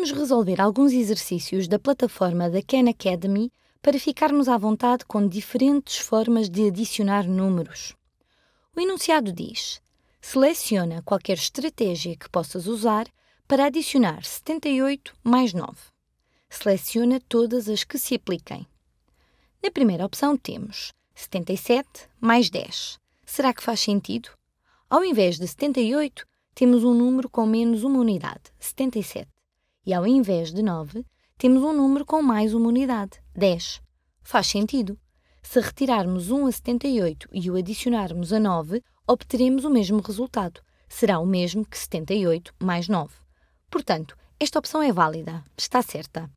vamos resolver alguns exercícios da plataforma da Khan Academy para ficarmos à vontade com diferentes formas de adicionar números. O enunciado diz: seleciona qualquer estratégia que possas usar para adicionar 78 mais 9. Seleciona todas as que se apliquem. Na primeira opção temos 77 mais 10. Será que faz sentido? Ao invés de 78, temos um número com menos uma unidade, 77 e ao invés de 9, temos um número com mais uma unidade, 10. Faz sentido. Se retirarmos 1 a 78 e o adicionarmos a 9, obteremos o mesmo resultado. Será o mesmo que 78 mais 9. Portanto, esta opção é válida, está certa.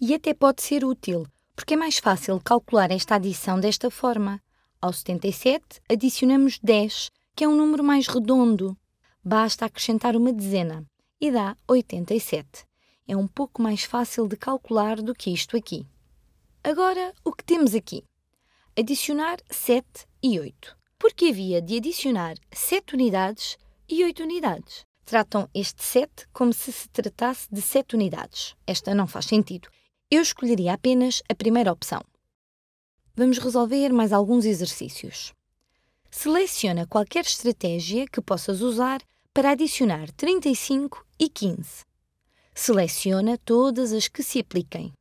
E até pode ser útil, porque é mais fácil calcular esta adição desta forma. Ao 77, adicionamos 10, que é um número mais redondo. Basta acrescentar uma dezena e dá 87 é um pouco mais fácil de calcular do que isto aqui. Agora, o que temos aqui? Adicionar 7 e 8. Porque havia de adicionar 7 unidades e 8 unidades. Tratam este 7 como se se tratasse de 7 unidades. Esta não faz sentido. Eu escolheria apenas a primeira opção. Vamos resolver mais alguns exercícios. Seleciona qualquer estratégia que possas usar para adicionar 35 e 15. Seleciona todas as que se apliquem.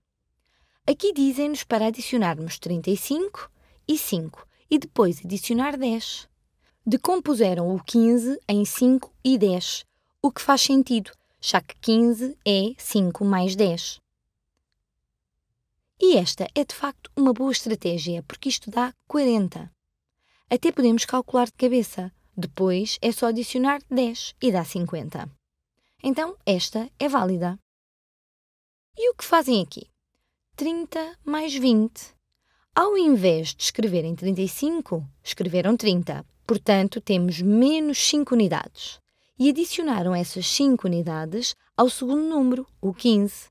Aqui dizem-nos para adicionarmos 35 e 5 e depois adicionar 10. Decompuseram o 15 em 5 e 10, o que faz sentido, já que 15 é 5 mais 10. E esta é de facto uma boa estratégia, porque isto dá 40. Até podemos calcular de cabeça. Depois é só adicionar 10 e dá 50 então esta é válida. E o que fazem aqui? 30 mais 20. Ao invés de escreverem 35, escreveram 30. Portanto, temos menos 5 unidades. E adicionaram essas 5 unidades ao segundo número, o 15.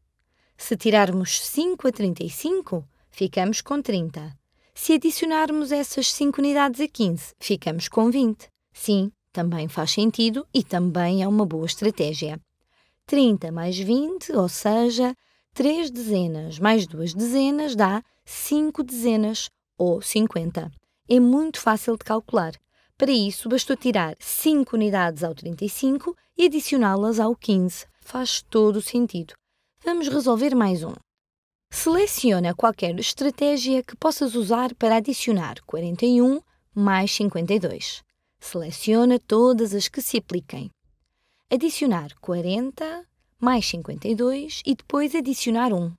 Se tirarmos 5 a 35, ficamos com 30. Se adicionarmos essas 5 unidades a 15, ficamos com 20. Sim, também faz sentido e também é uma boa estratégia. 30 mais 20, ou seja, 3 dezenas mais 2 dezenas dá 5 dezenas ou 50. É muito fácil de calcular. Para isso, bastou tirar 5 unidades ao 35 e adicioná-las ao 15. Faz todo o sentido. Vamos resolver mais um. Seleciona qualquer estratégia que possas usar para adicionar 41 mais 52. Seleciona todas as que se apliquem. Adicionar 40 mais 52 e depois adicionar 1.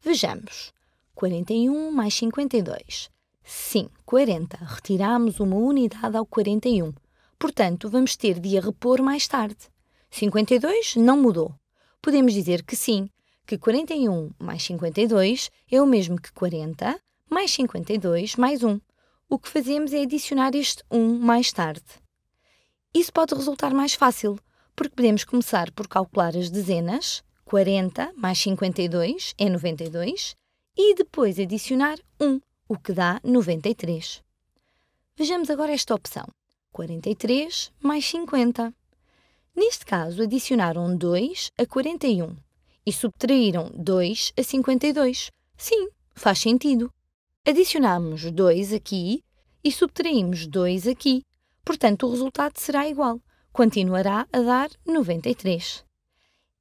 Vejamos. 41 mais 52. Sim, 40. Retiramos uma unidade ao 41. Portanto, vamos ter de a repor mais tarde. 52 não mudou. Podemos dizer que sim, que 41 mais 52 é o mesmo que 40 mais 52 mais 1 o que fazemos é adicionar este 1 mais tarde. Isso pode resultar mais fácil, porque podemos começar por calcular as dezenas, 40 mais 52 é 92, e depois adicionar 1, o que dá 93. Vejamos agora esta opção, 43 mais 50. Neste caso, adicionaram 2 a 41 e subtraíram 2 a 52. Sim, faz sentido. Adicionamos 2 aqui e subtraímos 2 aqui. Portanto, o resultado será igual. Continuará a dar 93.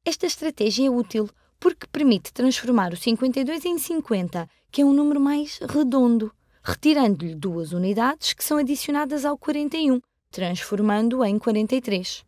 Esta estratégia é útil porque permite transformar o 52 em 50, que é um número mais redondo, retirando-lhe duas unidades que são adicionadas ao 41, transformando-o em 43.